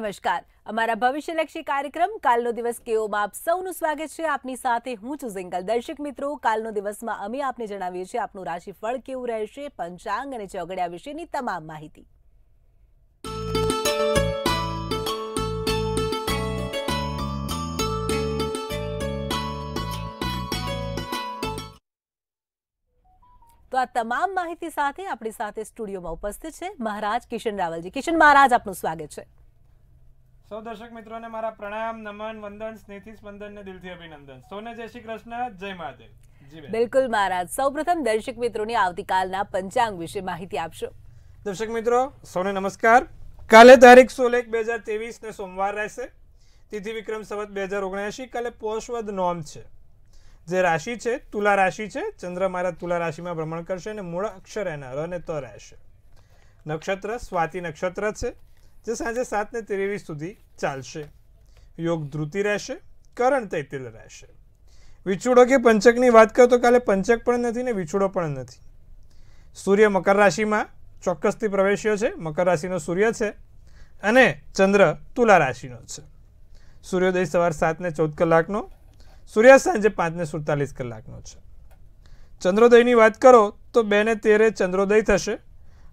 નમસ્કાર અમારા ભવિષ્યલક્ષી કાર્યક્રમ કાલનો દિવસ કેવોમાં આપ સૌનું સ્વાગત છે આપની સાથે હું છું જિંગલ દર્શક મિત્રો કાલનો દિવસમાં અમે આપને જણાવીએ છીએ આપનું રાશિફળ કેવું રહેશે પંચાંગ અને ચોગડિયા વિશેની તમામ માહિતી તો આ તમામ માહિતી સાથે આપણી સાથે સ્ટુડિયોમાં ઉપસ્થિત છે મહારાજ કિશન રાવલજી કિશન મહારાજ આપનું સ્વાગત છે સૌ દર્શક મિત્રોને મારા પ્રણામ નમન વંદન સ્નેહથી સ્પંદન ને દિલથી અભિનંદન સૌને જય શ્રી કૃષ્ણ જય મહાદેવ બિલકુલ મહારાજ સૌપ્રથમ દર્શક મિત્રોની આવતીકાલના પંચાંગ વિશે માહિતી આપશો દર્શક મિત્રો સૌને નમસ્કાર કાલે તારીખ સોલ એક બે હજાર ત્રેવીસ ને સોમવાર રહેશે તિથિ વિક્રમ સંવત બે હજાર ઓગણએંશી કાલે પોષવદ નોમ છે જે રાશિ છે તુલા રાશિ છે ચંદ્ર મહારાજ તુલા રાશિમાં ભ્રમણ કરશે અને મૂળ અક્ષર એના ર ને ત રહેશે નક્ષત્ર સ્વાતિ નક્ષત્ર છે જે સાંજે સાતને ત્રેવીસ સુધી ચાલશે યોગ ધ્રુતિ રહેશે કરણ તૈતિલ રહેશે વિછુડો કે પંચકની વાત કરો તો કાલે પંચક પણ નથી ને વિછુડો પણ નથી સૂર્ય મકર રાશિમાં ચોક્કસથી પ્રવેશ્યો છે મકર રાશિનો સૂર્ય છે અને ચંદ્ર તુલા રાશિનો છે સૂર્યોદય સવાર સાતને ચૌદ કલાકનો સૂર્યાસ્ત સાંજે પાંચને સુડતાલીસ કલાકનો છે ચંદ્રોદયની વાત કરો તો બેને તેરે ચંદ્રોદય થશે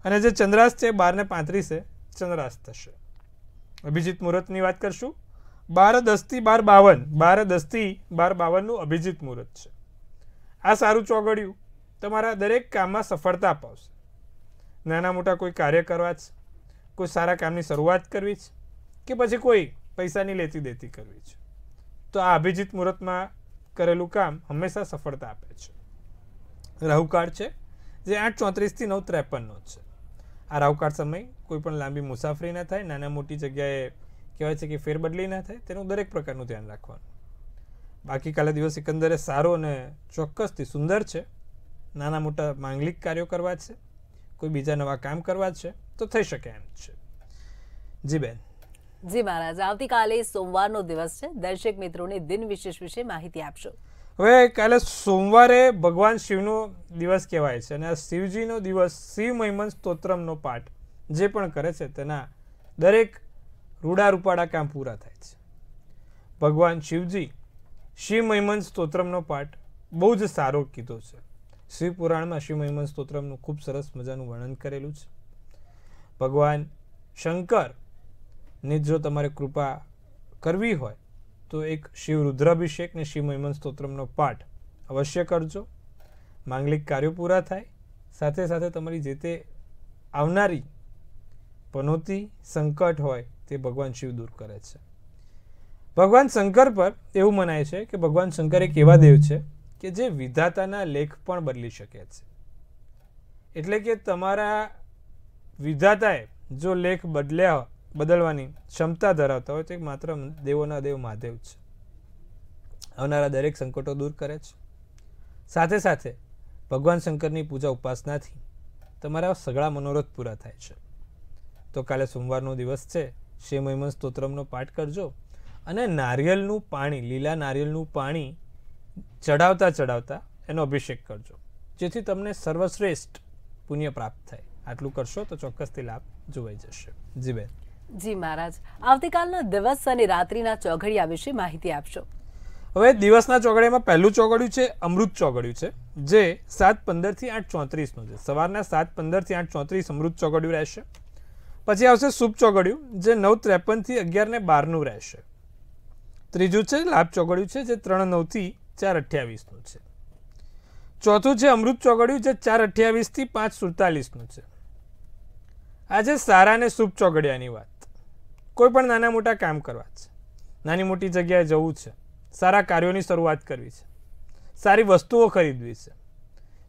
અને જે ચંદ્રાસ્ત છે બારને પાંત્રીસે ચંદ્રાસ થશે અભિજીત મુહૂર્તની વાત કરશું બાર દસથી બાર બાવન બાર દસથી બાર બાવનનું અભિજીત મુહૂર્ત છે આ સારું ચોગડ્યું તમારા દરેક કામમાં સફળતા અપાવશે નાના મોટા કોઈ કાર્ય કરવા છે કોઈ સારા કામની શરૂઆત કરવી છે કે પછી કોઈ પૈસાની લેતી દેતી કરવી છે તો આ અભિજીત મુહૂર્તમાં કરેલું કામ હંમેશા સફળતા આપે છે રાહુકાળ છે જે આઠ ચોત્રીસથી નવ ત્રેપનનો છે આ રાવકાળ સમય કોઈપણ લાંબી મુસાફરી ન થાય નાના મોટી જગ્યાએ કહેવાય છે કે ફેરબદલી ન થાય તેનું દરેક પ્રકારનું ધ્યાન રાખવાનું બાકી કાલે દિવસ એકંદરે સારો અને ચોક્કસથી સુંદર છે નાના મોટા માંગલિક કાર્યો કરવા છે કોઈ બીજા નવા કામ કરવા છે તો થઈ શકે એમ છે જી બેન જી મહારાજ આવતીકાલે સોમવારનો દિવસ છે દર્શક મિત્રોને દિન વિશેષ વિશે માહિતી આપશો હવે કાલે સોમવારે ભગવાન શિવનો દિવસ કહેવાય છે અને આ શિવજીનો દિવસ શિવ મહિમન સ્તોત્રમનો પાઠ જે પણ કરે છે તેના દરેક રૂડા રૂપાડા કામ પૂરા થાય છે ભગવાન શિવજી શિવ મહિમન સ્તોત્રમનો પાઠ બહુ જ સારો કીધો છે શિવ પુરાણમાં શિવ મહિમન સ્તોત્રમનું ખૂબ સરસ મજાનું વર્ણન કરેલું છે ભગવાન શંકર ને જો તમારે કૃપા કરવી હોય તો એક શિવ રુદ્રાભિષેક ને શિવ મહિમન સ્તોત્રમનો પાઠ અવશ્ય કરજો માંગલિક કાર્યો પૂરા થાય સાથે સાથે તમારી જે તે આવનારી પનોતી સંકટ હોય તે ભગવાન શિવ દૂર કરે છે ભગવાન શંકર પર એવું મનાય છે કે ભગવાન શંકર એક એવા દેવ છે કે જે વિધાતાના લેખ પણ બદલી શકે છે એટલે કે તમારા વિધાતાએ જો લેખ બદલ્યા બદલવાની ક્ષમતા ધરાવતા હોય તો એક માત્ર દેવોના દેવ મહાદેવ છે આવનારા દરેક સંકટો દૂર કરે છે સાથે સાથે ભગવાન શંકરની પૂજા ઉપાસનાથી તમારા સગળા મનોરથ પૂરા થાય છે તો કાલે સોમવારનો દિવસ છે શિવ મહિમન સ્તોત્રમનો પાઠ કરજો અને નારિયેલનું પાણી લીલા નારિયેળનું પાણી ચડાવતા ચડાવતા એનો અભિષેક કરજો જેથી તમને સર્વશ્રેષ્ઠ પુણ્ય પ્રાપ્ત થાય આટલું કરશો તો ચોક્કસથી લાભ જોવાઈ જશે જી બેન જી મહારાજ આવતીકાલના દિવસ અને રાત્રિના ચોઘડિયા વિશે માહિતી આપશો હવે દિવસના ચોઘડિયામાં પહેલું ચોઘડિયું છે અમૃત ચોઘડિયું છે જે સાત પંદરથી આઠ ચોત્રીસનું છે સવારના સાત પંદરથી આઠ ચોત્રીસ અમૃત ચોઘડિયું રહેશે પછી આવશે શુભ ચોઘડિયું જે નવ ત્રેપનથી અગિયાર ને બારનું રહેશે ત્રીજું છે લાભ ચોઘડિયું છે જે ત્રણ નવથી ચાર અઠ્યાવીસનું છે ચોથું છે અમૃત ચોઘડિયું જે ચાર અઠ્યાવીસથી પાંચ સુડતાલીસનું છે આજે સારા અને શુભ ચોગડિયાની વાત કોઈ પણ નાના મોટા કામ કરવા છે નાની મોટી જગ્યાએ જવું છે સારા કાર્યોની શરૂઆત કરવી છે સારી વસ્તુઓ ખરીદવી છે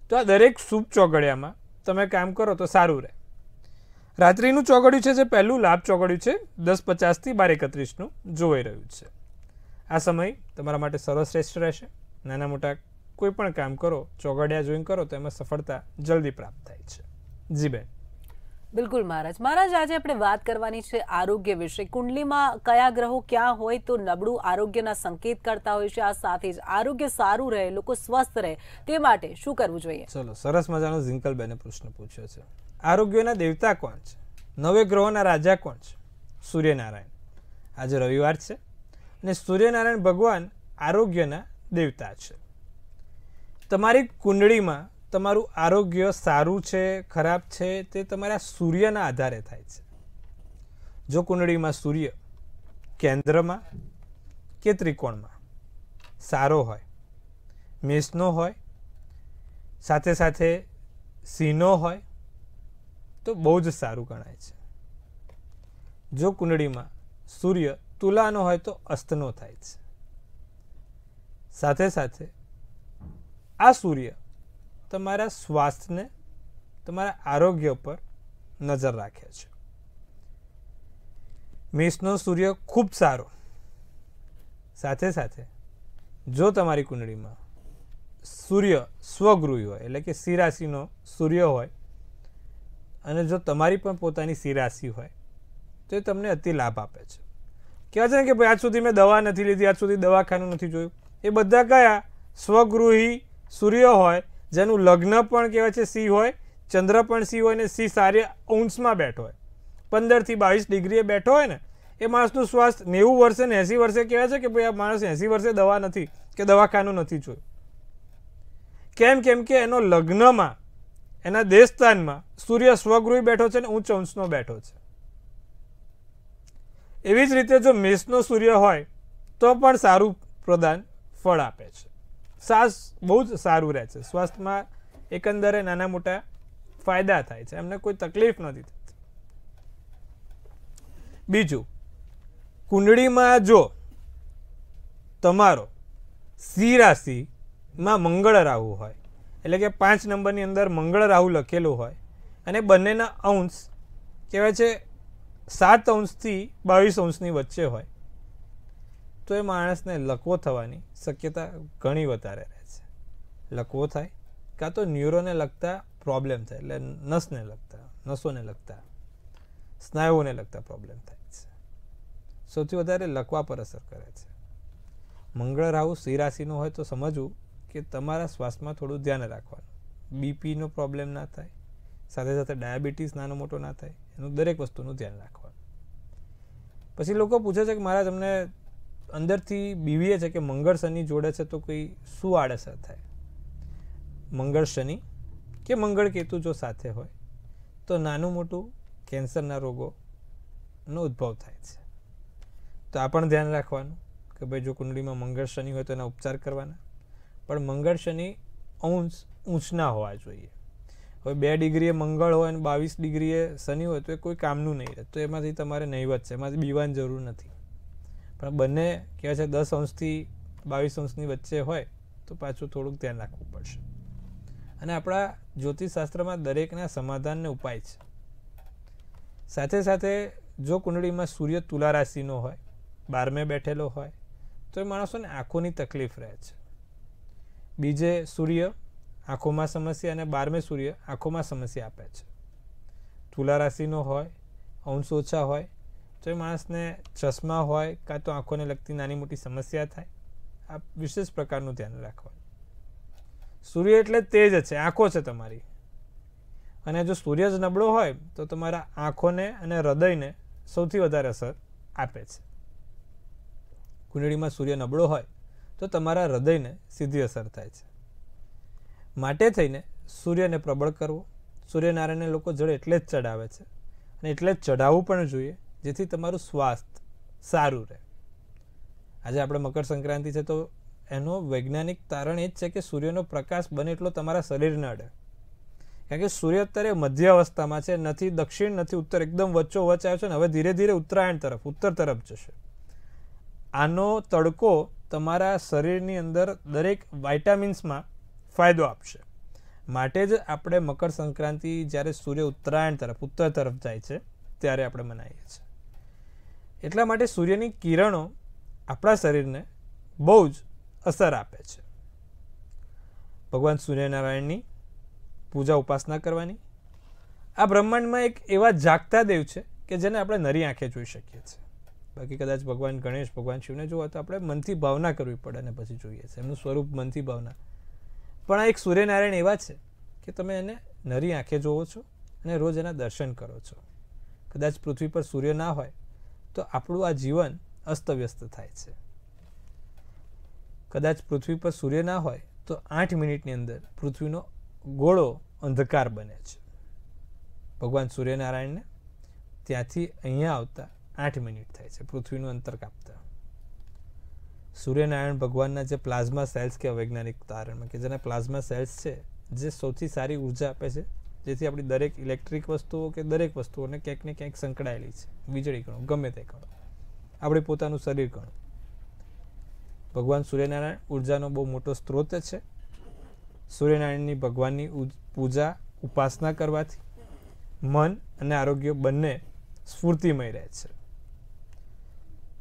તો આ દરેક શુભ ચોગડિયામાં તમે કામ કરો તો સારું રહે રાત્રિનું ચોગડ્યું છે જે પહેલું લાભ ચોગડ્યું છે દસ પચાસથી બાર એકત્રીસનું જોવાઈ રહ્યું છે આ સમય તમારા માટે સર્વશ્રેષ્ઠ રહેશે નાના મોટા કોઈ પણ કામ કરો ચોગડિયા જોઈન કરો તો એમાં સફળતા જલ્દી પ્રાપ્ત થાય છે જી બેન બિલકુલ મહારાજ મહારાજ આજે આપણે વાત કરવાની છે આરોગ્ય વિશે કુંડલીમાં કયા ગ્રહો ક્યાં હોય તો નબળું આરોગ્યના સંકેત કરતા હોય છે આ સાથે જ આરોગ્ય સારું રહે લોકો સ્વસ્થ રહે તે માટે શું કરવું જોઈએ ચલો સરસ મજાનો ઝિંકલબેને પ્રશ્ન પૂછ્યો છે આરોગ્યના દેવતા કોણ છે નવે ગ્રહોના રાજા કોણ છે સૂર્યનારાયણ આજે રવિવાર છે અને સૂર્યનારાયણ ભગવાન આરોગ્યના દેવતા છે તમારી કુંડળીમાં તમારું આરોગ્ય સારું છે ખરાબ છે તે તમારા સૂર્યના આધારે થાય છે જો કુંડળીમાં સૂર્ય કેન્દ્રમાં કે ત્રિકોણમાં સારો હોય મેષનો હોય સાથે સાથે સિંહનો હોય તો બહુ જ સારું ગણાય છે જો કુંડળીમાં સૂર્ય તુલાનો હોય તો અસ્તનો થાય છે સાથે સાથે આ સૂર્ય તમારા સ્વાસ્થ્યને તમારા આરોગ્ય ઉપર નજર રાખે છે મેષનો સૂર્ય ખૂબ સારો સાથે સાથે જો તમારી કુંડળીમાં સૂર્ય સ્વગૃહી હોય એટલે કે સિરાશીનો સૂર્ય હોય અને જો તમારી પણ પોતાની સિરાશી હોય તો એ તમને અતિ લાભ આપે છે કહેવાય છે ને કે ભાઈ આજ સુધી મેં દવા નથી લીધી આજ સુધી દવાખાનું નથી જોયું એ બધા કયા સ્વગૃહી સૂર્ય હોય જેનું લગ્ન પણ કહેવાય છે સિંહ હોય ચંદ્ર પણ સી હોય ને સિંહ સારી ઔંસમાં બેઠો હોય પંદરથી બાવીસ ડિગ્રીએ બેઠો હોય ને એ માણસનું સ્વાસ્થ્ય નેવું વર્ષે ને એંસી વર્ષે કહેવાય છે કે ભાઈ આ માણસ એંસી વર્ષે દવા નથી કે દવાખાનું નથી જોયું કેમ કેમ કે એનો લગ્નમાં એના દેશસ્થાનમાં સૂર્ય સ્વગૃહી બેઠો છે ને ઉચ્ચ અંશનો બેઠો છે એવી જ રીતે જો મેષનો સૂર્ય હોય તો પણ સારું પ્રદાન ફળ આપે છે શ્વાસ બહુ જ સારું રહે છે સ્વાસ્થ્યમાં એકંદરે નાના મોટા ફાયદા થાય છે એમને કોઈ તકલીફ નથી થતી બીજું કુંડળીમાં જો તમારો સી રાશિમાં મંગળ રાહુ હોય એટલે કે પાંચ નંબરની અંદર મંગળ રાહુ લખેલું હોય અને બંનેના અંશ કહેવાય છે સાત અંશથી બાવીસ અંશની વચ્ચે હોય તો એ માણસને લકવો થવાની શક્યતા ઘણી વધારે રહે છે લકવો થાય કાં તો ન્યુરોને લગતા પ્રોબ્લેમ થાય એટલે નસને લગતા નસોને લગતા સ્નાયુઓને લગતા પ્રોબ્લેમ થાય છે સૌથી વધારે લકવા પર અસર કરે છે મંગળ રાહુ સિરાસીનું હોય તો સમજવું કે તમારા શ્વાસમાં થોડું ધ્યાન રાખવાનું બીપીનો પ્રોબ્લેમ ના થાય સાથે સાથે ડાયાબિટીસ નાનો મોટો ના થાય એનું દરેક વસ્તુનું ધ્યાન રાખવાનું પછી લોકો પૂછે છે કે મારા તમને અંદરથી બીવીએ છે કે મંગળ શનિ જોડે છે તો કોઈ શું આડઅસર થાય મંગળ શનિ કે મંગળ કેતુ જો સાથે હોય તો નાનું મોટું કેન્સરના રોગોનો ઉદ્ભવ થાય છે તો આ પણ ધ્યાન રાખવાનું કે ભાઈ જો કુંડળીમાં મંગળ શનિ હોય તો એના ઉપચાર કરવાના પણ મંગળ શનિ અંશ ઊંચના હોવા જોઈએ હવે બે ડિગ્રીએ મંગળ હોય અને બાવીસ ડિગ્રીએ શનિ હોય તો એ કોઈ કામનું નહીં રહે તો એમાંથી તમારે નહીવત છે એમાંથી બીવાની જરૂર નથી પણ બંને કહેવાય છે દસ અંશથી બાવીસ અંશની વચ્ચે હોય તો પાછું થોડુંક ધ્યાન રાખવું પડશે અને આપણા જ્યોતિષશાસ્ત્રમાં દરેકના સમાધાનને ઉપાય છે સાથે સાથે જો કુંડળીમાં સૂર્ય તુલા રાશિનો હોય બારમે બેઠેલો હોય તો એ માણસોને આંખોની તકલીફ રહે છે બીજે સૂર્ય આંખોમાં સમસ્યા અને બારમે સૂર્ય આંખોમાં સમસ્યા આપે છે તુલા રાશિનો હોય અંશ ઓછા હોય તો એ માણસને ચશ્મા હોય કાં તો આંખોને લગતી નાની મોટી સમસ્યા થાય આ વિશેષ પ્રકારનું ધ્યાન રાખવાનું સૂર્ય એટલે તેજ છે આંખો છે તમારી અને જો સૂર્ય જ નબળો હોય તો તમારા આંખોને અને હૃદયને સૌથી વધારે અસર આપે છે કુંડળીમાં સૂર્ય નબળો હોય તો તમારા હૃદયને સીધી અસર થાય છે માટે થઈને સૂર્યને પ્રબળ કરવો સૂર્યનારાયણને લોકો જળ એટલે જ ચડાવે છે અને એટલે જ ચડાવવું પણ જોઈએ જેથી તમારું સ્વાસ્થ્ય સારું રહે આજે આપણે મકર સંક્રાંતિ છે તો એનો વૈજ્ઞાનિક તારણ એ જ છે કે સૂર્યનો પ્રકાશ બને એટલો તમારા શરીર ન અડે કારણ કે સૂર્ય અત્યારે મધ્ય અવસ્થામાં છે નથી દક્ષિણ નથી ઉત્તર એકદમ વચ્ચો વચ્ચ આવ્યો છે ને હવે ધીરે ધીરે ઉત્તરાયણ તરફ ઉત્તર તરફ જશે આનો તડકો તમારા શરીરની અંદર દરેક વાઇટામિન્સમાં ફાયદો આપશે માટે જ આપણે મકર સંક્રાંતિ જ્યારે સૂર્ય ઉત્તરાયણ તરફ ઉત્તર તરફ જાય છે ત્યારે આપણે મનાવીએ છીએ એટલા માટે સૂર્યની કિરણો આપણા શરીરને બહુ જ અસર આપે છે ભગવાન સૂર્યનારાયણની પૂજા ઉપાસના કરવાની આ બ્રહ્માંડમાં એક એવા જાગતા દેવ છે કે જેને આપણે નરી આંખે જોઈ શકીએ છીએ બાકી કદાચ ભગવાન ગણેશ ભગવાન શિવને જોવા તો આપણે મનથી ભાવના કરવી પડે અને પછી જોઈએ છે એમનું સ્વરૂપ મનથી ભાવના પણ આ એક સૂર્યનારાયણ એવા છે કે તમે એને નરી આંખે જોવો છો અને રોજ એના દર્શન કરો છો કદાચ પૃથ્વી પર સૂર્ય ના હોય તો આપણું આ જીવન અસ્તવ્યસ્ત થાય છે કદાચ પૃથ્વી પર સૂર્ય ના હોય તો આઠ મિનિટની અંદર પૃથ્વીનો ગોળો અંધકાર બને છે ભગવાન સૂર્યનારાયણને ત્યાંથી અહીંયા આવતા આઠ મિનિટ થાય છે પૃથ્વીનું અંતર કાપતા સૂર્યનારાયણ ભગવાનના જે પ્લાઝમા સેલ્સ કે વૈજ્ઞાનિક તારણમાં કે જેના પ્લાઝમા સેલ્સ છે જે સૌથી સારી ઉર્જા આપે છે જેથી આપણી દરેક ઇલેક્ટ્રિક વસ્તુઓ કે દરેક વસ્તુઓને ક્યાંક ને ક્યાંક સંકળાયેલી છે વીજળી ગણો ગમે તે ગણો આપણે પોતાનું શરીર ગણો ભગવાન સૂર્યનારાયણ ઉર્જાનો બહુ મોટો સ્ત્રોત છે સૂર્યનારાયણની ભગવાનની પૂજા ઉપાસના કરવાથી મન અને આરોગ્ય બંને સ્ફૂર્તિમય રહે છે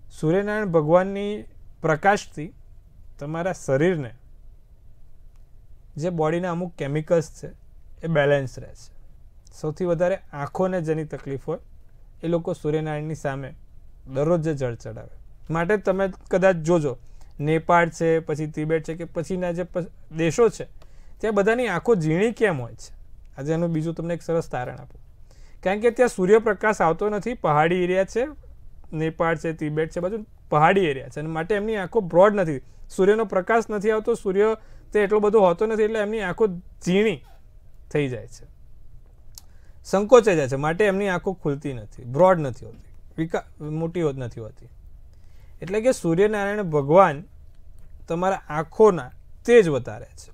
સૂર્યનારાયણ ભગવાનની પ્રકાશથી તમારા શરીરને જે બોડીના અમુક કેમિકલ્સ છે એ બેલેન્સ રહેશે સૌથી વધારે આંખોને જેની તકલીફ હોય એ લોકો સૂર્યનારાયણની સામે દરરોજ જળ ચડાવે માટે તમે કદાચ જોજો નેપાળ છે પછી તિબેટ છે કે પછીના જે દેશો છે ત્યાં બધાની આંખો ઝીણી કેમ હોય છે આજે એનું બીજું તમને એક સરસ તારણ આપું કારણ કે ત્યાં સૂર્યપ્રકાશ આવતો નથી પહાડી એરિયા છે નેપાળ છે તિબેટ છે બાજુ પહાડી એરિયા છે અને માટે એમની આંખો બ્રોડ નથી સૂર્યનો પ્રકાશ નથી આવતો સૂર્ય તે એટલો બધો હોતો નથી એટલે એમની આંખો ઝીણી થઈ જાય છે સંકોચાઈ જાય છે માટે એમની આંખો ખુલતી નથી બ્રોડ નથી હોતી વિકા મોટી નથી હોતી એટલે કે સૂર્યનારાયણ ભગવાન તમારા આંખોના તેજ વધારે છે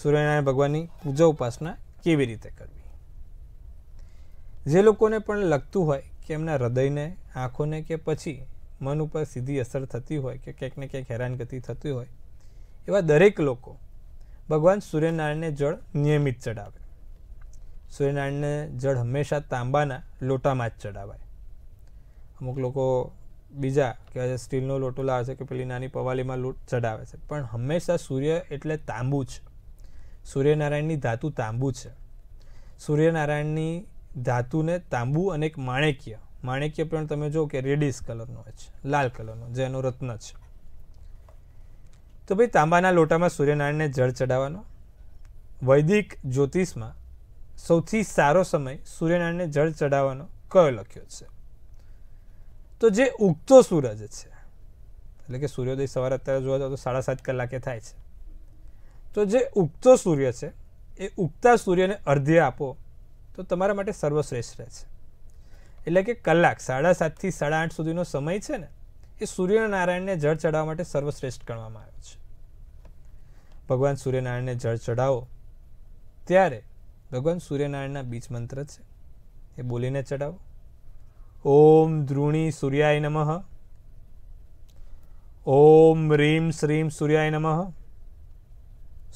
સૂર્યનારાયણ ભગવાનની પૂજા ઉપાસના કેવી રીતે કરવી જે લોકોને પણ લગતું હોય કે એમના હૃદયને આંખોને કે પછી મન ઉપર સીધી અસર થતી હોય કે ક્યાંક ને ક્યાંક હેરાનગતિ થતી હોય એવા દરેક લોકો ભગવાન સૂર્યનારાયણને જળ નિયમિત ચઢાવે સૂર્યનારાયણને જળ હંમેશા તાંબાના લોટામાં જ ચડાવાય અમુક લોકો બીજા કે આજે સ્ટીલનો લોટો લાવે છે કે પેલી નાની પવાલીમાં લોટ ચડાવે છે પણ હંમેશા સૂર્ય એટલે તાંબુ છે સૂર્યનારાયણની ધાતુ તાંબુ છે સૂર્યનારાયણની ધાતુને તાંબુ અને એક માણેક્ય માણેક્ય પણ તમે જો કે રેડિશ કલરનો હોય છે લાલ કલરનો જે એનો રત્ન છે તો ભાઈ તાંબાના લોટામાં સૂર્યનારાયણને જળ ચડાવવાનો વૈદિક જ્યોતિષમાં સૌથી સારો સમય સૂર્યનારાયણને જળ ચડાવવાનો કયો લખ્યો છે તો જે ઉગતો સૂરજ છે એટલે કે સૂર્યોદય સવારે અત્યારે જોવા જાવ તો સાડા સાત કલાકે થાય છે તો જે ઉગતો સૂર્ય છે એ ઉગતા સૂર્યને અર્ધે આપો તો તમારા માટે સર્વશ્રેષ્ઠ રહે છે એટલે કે કલાક સાડા સાતથી સાડા આઠ સુધીનો સમય છે ને એ સૂર્યનારાયણને જળ ચડાવવા માટે સર્વશ્રેષ્ઠ ગણવામાં આવે છે ભગવાન સૂર્યનારાયણને જળ ચડાવો ત્યારે ભગવાન સૂર્યનારાયણના બીજ મંત્ર છે એ બોલીને ચડાવો ઓમ દ્રુણી સૂર્યાય નમઃ ઓમ રીમ શ્રીમ સૂર્યાય નમઃ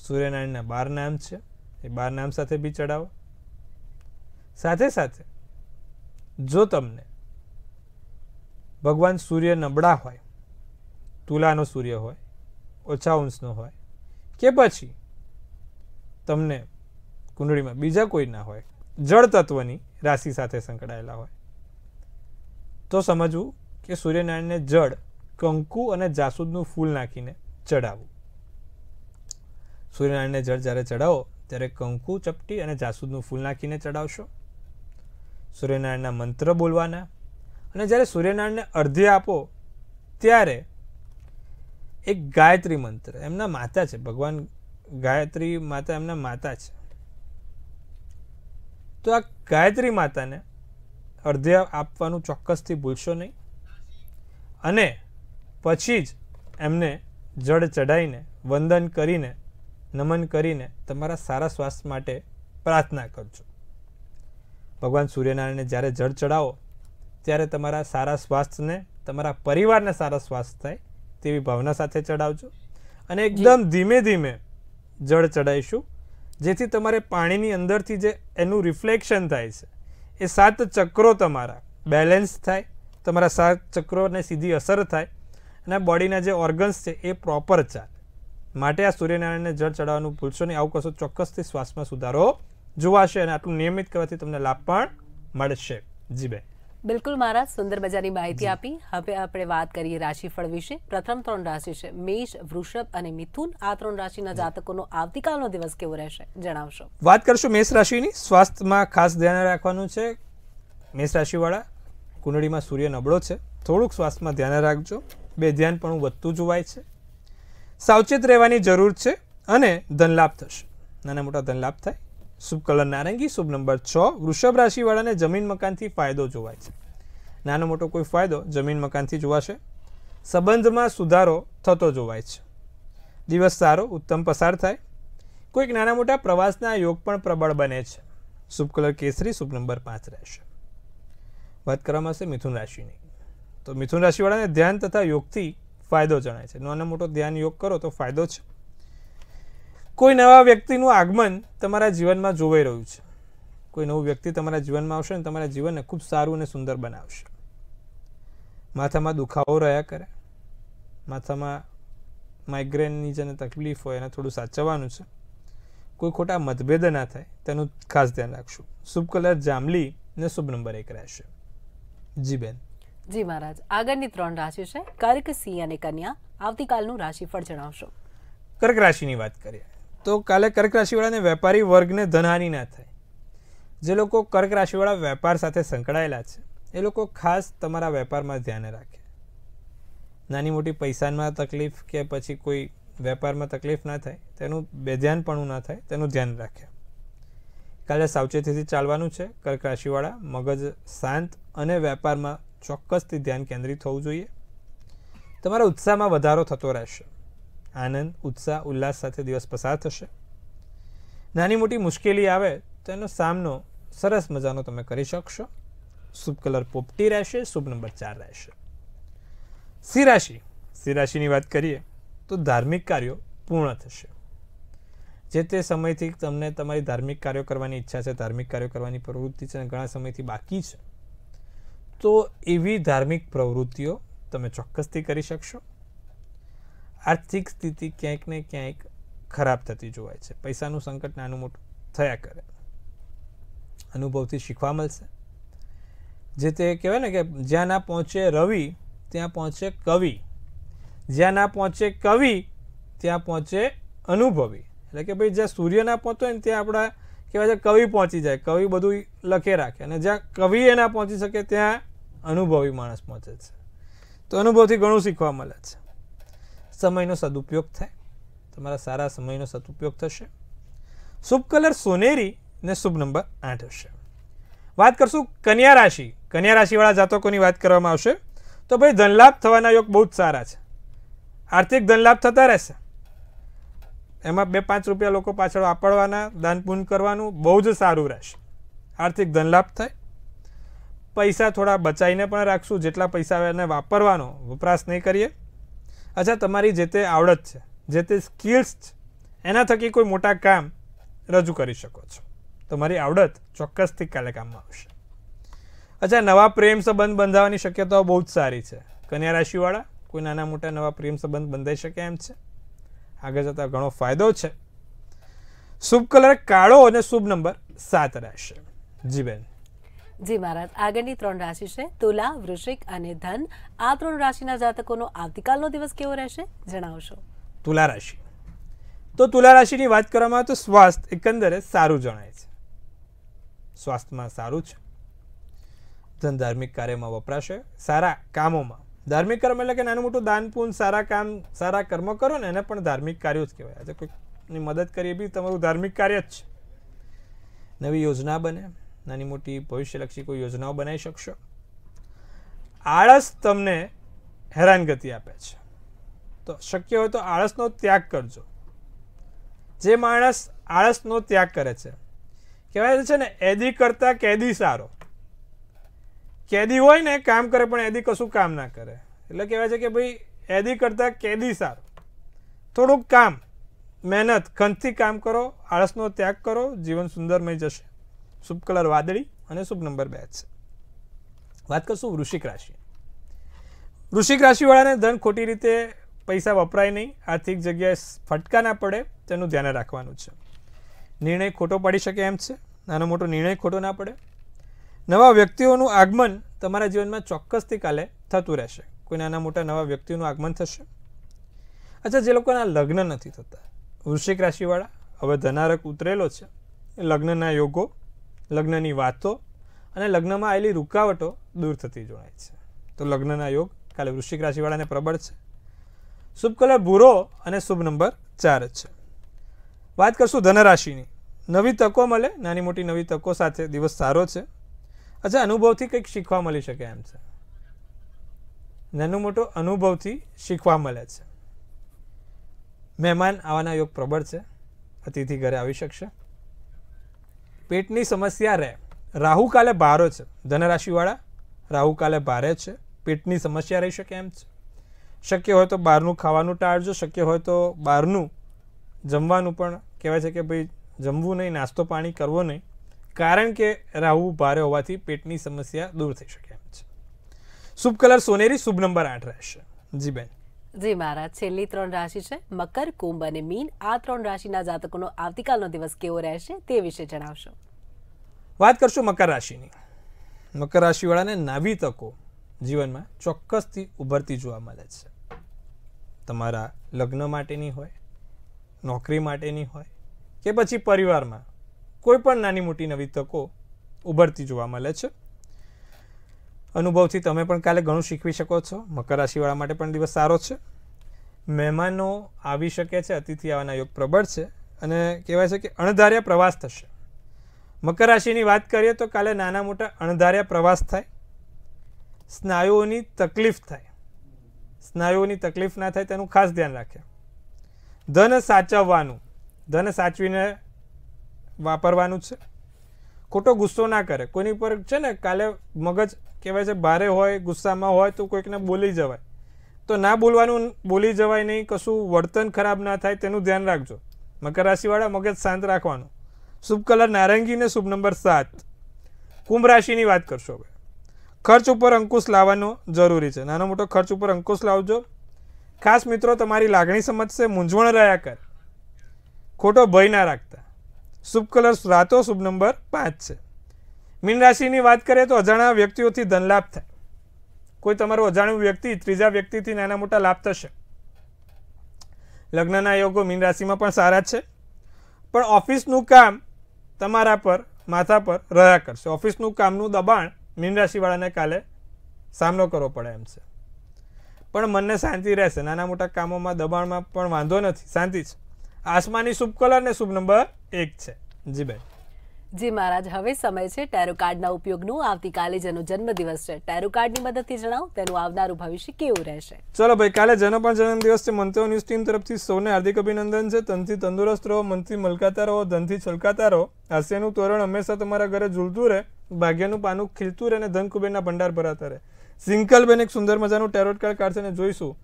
સૂર્યનારાયણના બાર નામ છે એ બાર નામ સાથે બી ચડાવો સાથે સાથે જો તમને ભગવાન સૂર્ય નબળા હોય તુલાનો સૂર્ય હોય ઓછા અંશનો હોય કે પછી તમને કુંડળીમાં બીજા કોઈ ના હોય જળ તત્વની રાશિ સાથે સંકળાયેલા હોય તો સમજવું કે સૂર્યનારાયણને જળ કંકુ અને જાસૂદનું ફૂલ નાખીને ચડાવવું સૂર્યનારાયણને જળ જ્યારે ચડાવો ત્યારે કંકુ ચપટી અને જાસૂદનું ફૂલ નાખીને ચડાવશો સૂર્યનારાયણના મંત્ર બોલવાના અને જ્યારે સૂર્યનારાયણને અર્ધ્ય આપો ત્યારે એક ગાયત્રી મંત્ર એમના માતા છે ભગવાન ગાયત્રી માતા એમના માતા છે તો આ ગાયત્રી માતાને અર્ધ્ય આપવાનું ચોક્કસથી ભૂલશો નહીં અને પછી જ એમને જળ ચડાવીને વંદન કરીને નમન કરીને તમારા સારા સ્વાસ્થ્ય માટે પ્રાર્થના કરજો ભગવાન સૂર્યનારાયણને જ્યારે જળ ચડાવો ત્યારે તમારા સારા સ્વાસ્થ્યને તમારા પરિવારને સારા સ્વાસ્થ્ય થાય તેવી ભાવના સાથે ચડાવજો અને એકદમ ધીમે ધીમે જળ ચડાવીશું જેથી તમારે પાણીની અંદરથી જે એનું રિફ્લેક્શન થાય છે એ સાત ચક્રો તમારા બેલેન્સ થાય તમારા સાત ચક્રોને સીધી અસર થાય અને બોડીના જે ઓર્ગન્સ છે એ પ્રોપર ચાલે માટે આ સૂર્યનારાયણને જળ ચડાવવાનું ભૂલશો નહીં આવું કશો ચોક્કસથી શ્વાસમાં સુધારો જોવાશે અને આટલું નિયમિત કરવાથી તમને લાભ પણ મળશે જી બેન બિલકુલ મારા સુંદર મજાની માહિતી આપી હવે આપણે વાત કરીએ રાશિફળ વિશે પ્રથમ ત્રણ રાશિ છે મેષ વૃષભ અને મિથુન આ ત્રણ રાશિના જાતકોનો આવતીકાલનો દિવસ કેવો રહેશે જણાવશો વાત કરશું મેષ રાશિની સ્વાસ્થ્યમાં ખાસ ધ્યાન રાખવાનું છે મેષ રાશિવાળા કુંડળીમાં સૂર્ય નબળો છે થોડુંક સ્વાસ્થ્યમાં ધ્યાન રાખજો બે ધ્યાન પણ વધતું જોવાય છે સાવચેત રહેવાની જરૂર છે અને ધનલાભ થશે નાના મોટા ધનલાભ થાય શુભ કલર નારંગી શુભ નંબર છ વૃષભ રાશિવાળાને જમીન મકાનથી ફાયદો જોવાય છે નાનો મોટો કોઈ ફાયદો જમીન મકાનથી જોવાશે સંબંધમાં સુધારો થતો જોવાય છે દિવસ સારો ઉત્તમ પસાર થાય કોઈક નાના મોટા પ્રવાસના યોગ પણ પ્રબળ બને છે શુભ કલર કેસરી શુભ નંબર પાંચ રહેશે વાત કરવામાં આવશે મિથુન રાશિની તો મિથુન રાશિવાળાને ધ્યાન તથા યોગથી ફાયદો જણાય છે નાનો મોટો ધ્યાન યોગ કરો તો ફાયદો છે કોઈ નવા વ્યક્તિનું આગમન તમારા જીવનમાં જોવાઈ રહ્યું છે કોઈ નવું વ્યક્તિ તમારા જીવનમાં આવશે ને તમારા જીવનને ખૂબ સારું અને સુંદર બનાવશે માથામાં દુખાવો રહ્યા કરે માથામાં માઇગ્રેનની જેને તકલીફ હોય એને થોડું સાચવવાનું છે કોઈ ખોટા મતભેદ ના થાય તેનું ખાસ ધ્યાન રાખશું શુભ કલર જાંબલી ને શુભ નંબર એક રહેશે જી બેન જી મહારાજ આગળની ત્રણ રાશિ છે કર્ક સિંહ અને કન્યા આવતીકાલનું રાશિફળ જણાવશો કર્ક રાશિની વાત કરીએ તો કાલે કર્ક રાશિવાળાને વેપારી વર્ગને ધનહાનિ ના થાય જે લોકો કર્ક રાશિવાળા વેપાર સાથે સંકળાયેલા છે એ લોકો ખાસ તમારા વેપારમાં ધ્યાન રાખે નાની મોટી પૈસામાં તકલીફ કે પછી કોઈ વેપારમાં તકલીફ ના થાય તેનું બેધ્યાનપણું ના થાય તેનું ધ્યાન રાખે કાલે સાવચેતીથી ચાલવાનું છે કર્ક રાશિવાળા મગજ શાંત અને વેપારમાં ચોક્કસથી ધ્યાન કેન્દ્રિત હોવું જોઈએ તમારા ઉત્સાહમાં વધારો થતો રહેશે આનંદ ઉત્સાહ ઉલ્લાસ સાથે દિવસ પસાર થશે નાની મોટી મુશ્કેલી આવે તો એનો સામનો સરસ મજાનો તમે કરી શકશો શુભ કલર પોપટી રહેશે શુભ નંબર ચાર રહેશે સિંહ રાશિ સિંહ રાશિની વાત કરીએ તો ધાર્મિક કાર્યો પૂર્ણ થશે જે તે સમયથી તમને તમારી ધાર્મિક કાર્યો કરવાની ઈચ્છા છે ધાર્મિક કાર્યો કરવાની પ્રવૃત્તિ છે અને ઘણા સમયથી બાકી છે તો એવી ધાર્મિક પ્રવૃત્તિઓ તમે ચોક્કસથી કરી શકશો આર્થિક સ્થિતિ ક્યાંક ને ક્યાંક ખરાબ થતી જોવાય છે પૈસાનું સંકટ નાનું મોટું થયા કરે અનુભવથી શીખવા મળશે જે તે કહેવાય ને કે જ્યાં ના પહોંચે રવિ ત્યાં પહોંચે કવિ જ્યાં ના પહોંચે કવિ ત્યાં પહોંચે અનુભવી એટલે કે ભાઈ જ્યાં સૂર્ય ના પહોંચતો હોય ને ત્યાં આપણા કહેવાય છે કવિ પહોંચી જાય કવિ બધું લખે રાખે અને જ્યાં કવિ એ ના પહોંચી શકે ત્યાં અનુભવી માણસ પહોંચે છે તો અનુભવથી ઘણું શીખવા મળે છે સમયનો સદુપયોગ થાય તમારા સારા સમયનો સદુપયોગ થશે શુભ કલર સોનેરી ને શુભ નંબર આઠ હશે વાત કરશું કન્યા રાશિ કન્યા રાશિવાળા જાતકોની વાત કરવામાં આવશે તો ભાઈ ધનલાભ થવાના યોગ બહુ જ સારા છે આર્થિક ધનલાભ થતા રહેશે એમાં બે પાંચ રૂપિયા લોકો પાછળ વાપરવાના દાનપૂન કરવાનું બહુ જ સારું રહેશે આર્થિક ધનલાભ થાય પૈસા થોડા બચાવીને પણ રાખશું જેટલા પૈસા એને વાપરવાનો વપરાશ નહીં કરીએ અચ્છા તમારી જે તે આવડત છે જે તે સ્કિલ્સ છે એના થકી કોઈ મોટા કામ રજૂ કરી શકો છો તમારી આવડત ચોક્કસથી કાલે કામમાં આવશે અચ્છા નવા પ્રેમ સંબંધ બંધાવવાની શક્યતાઓ બહુ જ સારી છે કન્યા રાશિવાળા કોઈ નાના મોટા નવા પ્રેમ સંબંધ બંધાઈ શકે એમ છે આગળ જતાં ઘણો ફાયદો છે શુભ કલર કાળો અને શુભ નંબર સાત રહેશે જી બેન જી મહારાજ આગળની ત્રણ રાશિ છે તુલા વૃશ્ચિક અને ધન આ ત્રણ રાશિના જાતકોનો આવતીકાલનો દિવસ કેવો રહેશે જણાવશો તુલા રાશિ તો તુલા રાશિની વાત કરવામાં આવે તો સ્વાસ્થ્ય એકંદરે સારું જણાય છે સ્વાસ્થ્યમાં સારું છે ધન ધાર્મિક કાર્યમાં વપરાશે સારા કામોમાં ધાર્મિક કર્મ એટલે કે નાનું મોટું દાન પૂન સારા કામ સારા કર્મ કરો ને એને પણ ધાર્મિક કાર્યો જ કહેવાય આજે કોઈની મદદ કરીએ બી તમારું ધાર્મિક કાર્ય જ છે નવી યોજના બને નાની મોટી ભવિષ્યલક્ષી કોઈ યોજનાઓ બનાવી શકશો આળસ તમને હેરાનગતિ આપે છે તો શક્ય હોય તો આળસનો ત્યાગ કરજો જે માણસ આળસનો ત્યાગ કરે છે કહેવાય છે ને એદી કરતા કેદી સારો કેદી હોય ને કામ કરે પણ એદી કશું કામ ના કરે એટલે કહેવાય છે કે ભાઈ એદી કરતા કેદી સારો થોડુંક કામ મહેનત ખંતથી કામ કરો આળસનો ત્યાગ કરો જીવન સુંદરમય જશે શુભ કલર વાદળી અને શુભ નંબર બે છે વાત કરશું વૃષિક રાશિ વૃષિક રાશિવાળાને ધન ખોટી રીતે પૈસા વપરાય નહીં આર્થિક જગ્યાએ ફટકા ના પડે તેનું ધ્યાન રાખવાનું છે નિર્ણય ખોટો પડી શકે એમ છે નાનો મોટો નિર્ણય ખોટો ના પડે નવા વ્યક્તિઓનું આગમન તમારા જીવનમાં ચોક્કસથી કાલે થતું રહેશે કોઈ નાના મોટા નવા વ્યક્તિઓનું આગમન થશે અચ્છા જે લોકોના લગ્ન નથી થતા વૃશ્ચિક રાશિવાળા હવે ધનારક ઉતરેલો છે લગ્નના યોગો લગ્નની વાતો અને લગ્નમાં આવેલી રૂકાવટો દૂર થતી જણાય છે તો લગ્નના યોગ કાલે વૃશ્ચિક રાશિવાળાને પ્રબળ છે શુભ કલર ભૂરો અને શુભ નંબર ચાર જ છે વાત કરશું ધનરાશિની નવી તકો મળે નાની મોટી નવી તકો સાથે દિવસ સારો છે અચ્છા અનુભવથી કંઈક શીખવા મળી શકે એમ છે નાનો મોટો અનુભવથી શીખવા મળે છે મહેમાન આવવાના યોગ પ્રબળ છે અતિથિ ઘરે આવી શકશે પેટની સમસ્યા રહે રાહુ કાલે ભારો છે ધનરાશિવાળા રાહુ કાલે ભારે છે પેટની સમસ્યા રહી શકે એમ છે શક્ય હોય તો બહારનું ખાવાનું ટાળજો શક્ય હોય તો બહારનું જમવાનું પણ કહેવાય છે કે ભાઈ જમવું નહીં નાસ્તો પાણી કરવો નહીં કારણ કે રાહુ ભારે હોવાથી પેટની સમસ્યા દૂર થઈ શકે એમ છે શુભ કલર સોનેરી શુભ નંબર આઠ રહેશે જી બેન જી મહારાજ છેલ્લી ત્રણ રાશિ છે મકર કુંભ અને મીન આ ત્રણ રાશિના જાતકોનો આવતીકાલનો દિવસ કેવો રહેશે તે વિશે જણાવશો વાત કરશું મકર રાશિની મકર રાશિવાળાને નવી તકો જીવનમાં ચોક્કસથી ઉભરતી જોવા મળે છે તમારા લગ્ન માટેની હોય નોકરી માટેની હોય કે પછી પરિવારમાં કોઈ પણ નાની મોટી નવી તકો ઉભરતી જોવા મળે છે અનુભવથી તમે પણ કાલે ઘણું શીખવી શકો છો મકર રાશિવાળા માટે પણ દિવસ સારો છે મહેમાનો આવી શકે છે અતિથિ આવવાના યોગ પ્રબળ છે અને કહેવાય છે કે અણધાર્યા પ્રવાસ થશે મકર રાશિની વાત કરીએ તો કાલે નાના મોટા અણધાર્યા પ્રવાસ થાય સ્નાયુઓની તકલીફ થાય સ્નાયુઓની તકલીફ ના થાય તેનું ખાસ ધ્યાન રાખે ધન સાચવવાનું ધન સાચવીને વાપરવાનું છે ખોટો ગુસ્સો ના કરે કોઈની પર છે ને કાલે મગજ કહેવાય છે ભારે હોય ગુસ્સામાં હોય તો કોઈકને બોલી જવાય તો ના બોલવાનું બોલી જવાય નહીં કશું વર્તન ખરાબ ના થાય તેનું ધ્યાન રાખજો મકર રાશિવાળા મગજ શાંત રાખવાનું શુભ કલર નારંગી ને શુભ નંબર સાત કુંભ રાશિની વાત કરશો હવે ખર્ચ ઉપર અંકુશ લાવવાનો જરૂરી છે નાનો મોટો ખર્ચ ઉપર અંકુશ લાવજો ખાસ મિત્રો તમારી લાગણી સમજશે મૂંઝવણ રહ્યા કર ખોટો ભય ના રાખતા શુભ કલર રાતો શુભ નંબર પાંચ છે મીન રાશિની વાત કરીએ તો અજાણા વ્યક્તિઓથી ધનલાભ થાય કોઈ તમારું અજાણ્યું વ્યક્તિ ત્રીજા વ્યક્તિથી નાના મોટા લાભ થશે લગ્નના યોગો મીન રાશિમાં પણ સારા છે પણ ઓફિસનું કામ તમારા પર માથા પર રહ્યા કરશે ઓફિસનું કામનું દબાણ મીન રાશિવાળાને કાલે સામનો કરવો પડે એમ છે પણ મનને શાંતિ રહેશે નાના મોટા કામોમાં દબાણમાં પણ વાંધો નથી શાંતિ છે આસમાની શુભ કલર ને શુભ નંબર એક છે જી ભાઈ જી મહારાજ હવે સમય છે ટેરો કાર્ડના ઉપયોગનું આવતીકાલે જેનો જન્મદિવસ છે ટેરો કાર્ડની મદદથી જણાવો તેનું આવનારું ભવિષ્ય કેવું રહેશે ચલો ભાઈ કાલે જેનો પણ જન્મદિવસ છે મંત્રો ન્યૂઝ ટીમ તરફથી સૌને હાર્દિક અભિનંદન છે તનથી તંદુરસ્ત રહો મનથી મલકાતા રહો ધનથી છલકાતા રહો હાસ્યનું તોરણ હંમેશા તમારા ઘરે ઝૂલતું રહે ભાગ્યનું પાનું ખીલતું રહે અને ધન કુબેરના ભંડાર ભરાતા રહે સિંકલબેન એક સુંદર મજાનું ટેરોટ કાર્ડ કાઢશે અને જોઈશું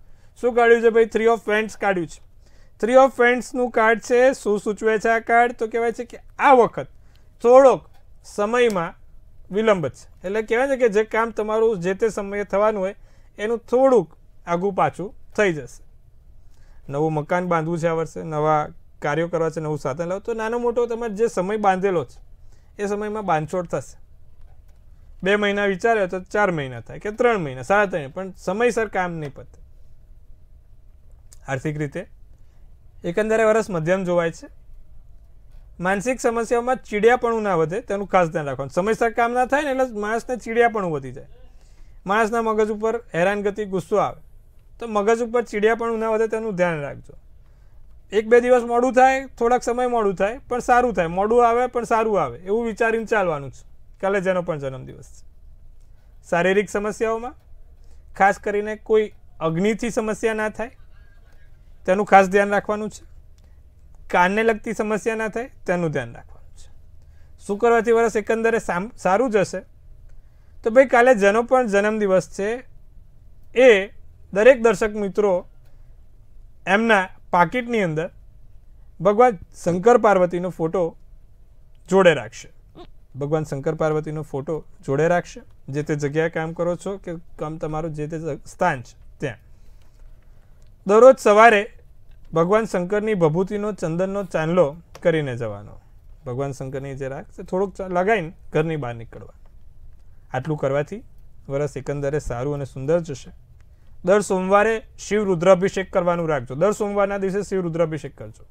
શું કાઢ્યું છે ભાઈ થ્રી ઓફ ફ્રેન્ડ્સ કાઢ્યું છે થ્રી ઓફ ફ્રેન્ડ્સનું કાર્ડ છે શું સૂચવે છે આ કાર્ડ તો કહેવાય છે કે આ વખત થોડોક સમયમાં વિલંબ છે એટલે કહેવાય ને કે જે કામ તમારું જે તે સમયે થવાનું હોય એનું થોડુંક આગું પાછું થઈ જશે નવું મકાન બાંધવું છે આ વર્ષે નવા કાર્યો કરવા છે નવું સાધન લાવો તો નાનો મોટો તમારે જે સમય બાંધેલો છે એ સમયમાં બાંધછોડ થશે બે મહિના વિચાર્યો તો ચાર મહિના થાય કે ત્રણ મહિના સાડા ત્રણ પણ સમયસર કામ નહીં પતે આર્થિક રીતે એકંદરે વર્ષ મધ્યમ જોવાય છે માનસિક સમસ્યાઓમાં ચીડિયાપણું ના વધે તેનું ખાસ ધ્યાન રાખવાનું સમયસર કામ ના થાય ને એટલે માણસને ચીડિયાપણું વધી જાય માણસના મગજ ઉપર હેરાનગતિ ગુસ્સો આવે તો મગજ ઉપર ચીડિયાપણું ના વધે તેનું ધ્યાન રાખજો એક બે દિવસ મોડું થાય થોડાક સમય મોડું થાય પણ સારું થાય મોડું આવે પણ સારું આવે એવું વિચારીને ચાલવાનું છે કાલે જેનો પણ જન્મદિવસ છે શારીરિક સમસ્યાઓમાં ખાસ કરીને કોઈ અગ્નિથી સમસ્યા ના થાય તેનું ખાસ ધ્યાન રાખવાનું છે કાનને લગતી સમસ્યા ના થાય તેનું ધ્યાન રાખવાનું છે શું કરવાથી વરસ એકંદરે સારું જશે તો ભાઈ કાલે જેનો પણ જન્મદિવસ છે એ દરેક દર્શક મિત્રો એમના પાકીટની અંદર ભગવાન શંકર પાર્વતીનો ફોટો જોડે રાખશે ભગવાન શંકર પાર્વતીનો ફોટો જોડે રાખશે જે તે જગ્યાએ કામ કરો છો કે કામ તમારું જે તે સ્થાન છે ત્યાં દરરોજ સવારે ભગવાન શંકરની ભભૂતિનો ચંદનનો ચાંદલો કરીને જવાનો ભગવાન શંકરની જે રાખ છે થોડોક લગાવીને ઘરની બહાર નીકળવાનું આટલું કરવાથી વરસ એકંદરે સારું અને સુંદર જશે દર સોમવારે શિવ રુદ્રાભિષેક કરવાનું રાખજો દર સોમવારના દિવસે શિવ રુદ્રાભિષેક કરજો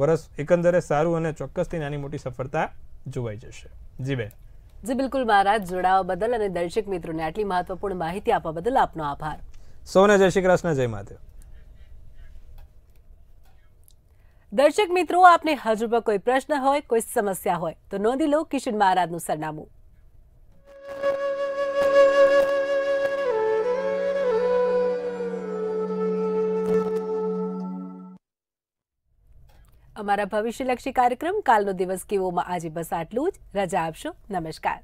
વરસ એકંદરે સારું અને ચોક્કસથી નાની મોટી સફળતા જોવાઈ જશે જી બેન જી બિલકુલ મહારાજ જોડાવા બદલ અને દર્શક મિત્રોને આટલી મહત્વપૂર્ણ માહિતી આપવા બદલ આપનો આભાર સૌને જય શ્રી કૃષ્ણ જય માધવ દર્શક મિત્રો આપને હજુ પર કોઈ પ્રશ્ન હોય કોઈ સમસ્યા હોય તો નોંધી લો કિશન મહારાજનું સરનામું અમારા ભવિષ્યલક્ષી કાર્યક્રમ કાલનો દિવસ કેવોમાં આજે બસ આટલું જ રજા આપશો નમસ્કાર